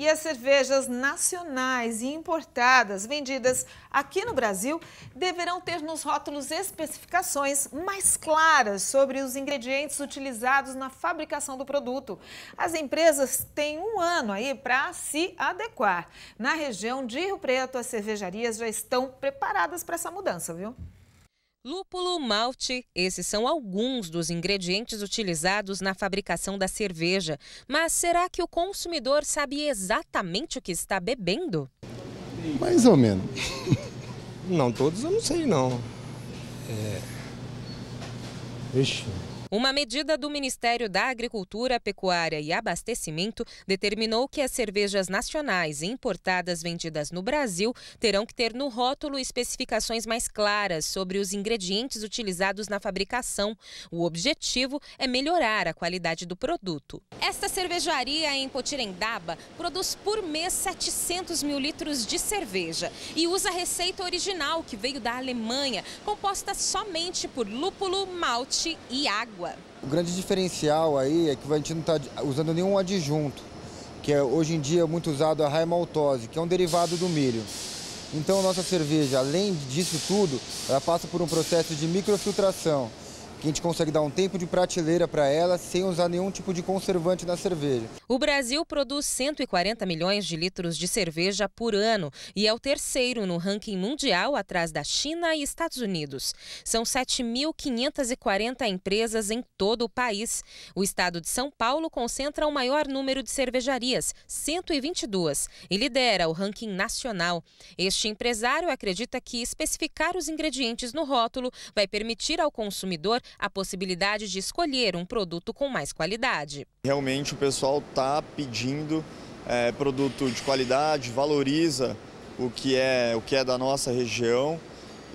e as cervejas nacionais e importadas vendidas aqui no Brasil deverão ter nos rótulos especificações mais claras sobre os ingredientes utilizados na fabricação do produto. As empresas têm um ano aí para se adequar. Na região de Rio Preto, as cervejarias já estão preparadas para essa mudança, viu? Lúpulo, malte, esses são alguns dos ingredientes utilizados na fabricação da cerveja. Mas será que o consumidor sabe exatamente o que está bebendo? Mais ou menos. Não, todos eu não sei não. É... Ixi, uma medida do Ministério da Agricultura, Pecuária e Abastecimento determinou que as cervejas nacionais e importadas vendidas no Brasil terão que ter no rótulo especificações mais claras sobre os ingredientes utilizados na fabricação. O objetivo é melhorar a qualidade do produto. Esta cervejaria em Potirendaba produz por mês 700 mil litros de cerveja e usa a receita original que veio da Alemanha, composta somente por lúpulo, malte e água água. O grande diferencial aí é que a gente não está usando nenhum adjunto, que é hoje em dia muito usado a raimaltose, que é um derivado do milho. Então, nossa cerveja, além disso tudo, ela passa por um processo de microfiltração, a gente consegue dar um tempo de prateleira para ela sem usar nenhum tipo de conservante na cerveja. O Brasil produz 140 milhões de litros de cerveja por ano e é o terceiro no ranking mundial atrás da China e Estados Unidos. São 7.540 empresas em todo o país. O estado de São Paulo concentra o maior número de cervejarias, 122, e lidera o ranking nacional. Este empresário acredita que especificar os ingredientes no rótulo vai permitir ao consumidor a possibilidade de escolher um produto com mais qualidade. Realmente o pessoal está pedindo é, produto de qualidade, valoriza o que é o que é da nossa região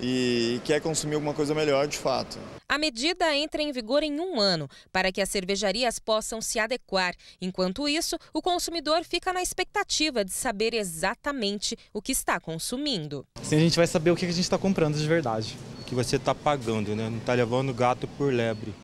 e quer consumir alguma coisa melhor de fato. A medida entra em vigor em um ano, para que as cervejarias possam se adequar. Enquanto isso, o consumidor fica na expectativa de saber exatamente o que está consumindo. Assim a gente vai saber o que a gente está comprando de verdade que você está pagando, né? Não está levando gato por lebre.